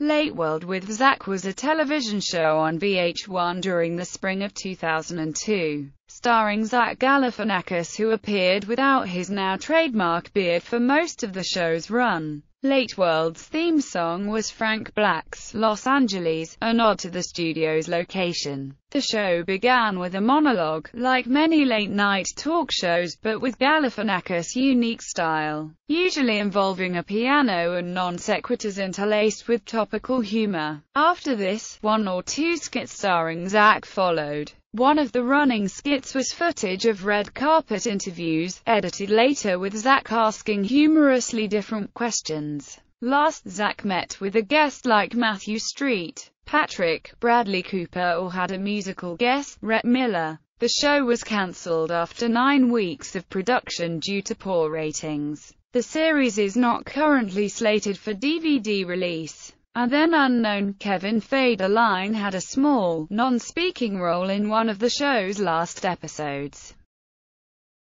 Late World with Zach was a television show on VH1 during the spring of 2002, starring Zach Galifianakis who appeared without his now trademark beard for most of the show's run. Late World's theme song was Frank Black's Los Angeles, a nod to the studio's location. The show began with a monologue, like many late-night talk shows, but with Galifianakis' unique style, usually involving a piano and non-sequiturs interlaced with topical humor. After this, one or two skits starring Zach followed. One of the running skits was footage of red carpet interviews, edited later with Zach asking humorously different questions. Last, Zach met with a guest like Matthew Street. Patrick, Bradley Cooper or had a musical guest, Rhett Miller. The show was cancelled after nine weeks of production due to poor ratings. The series is not currently slated for DVD release. A then unknown Kevin Federline had a small, non-speaking role in one of the show's last episodes.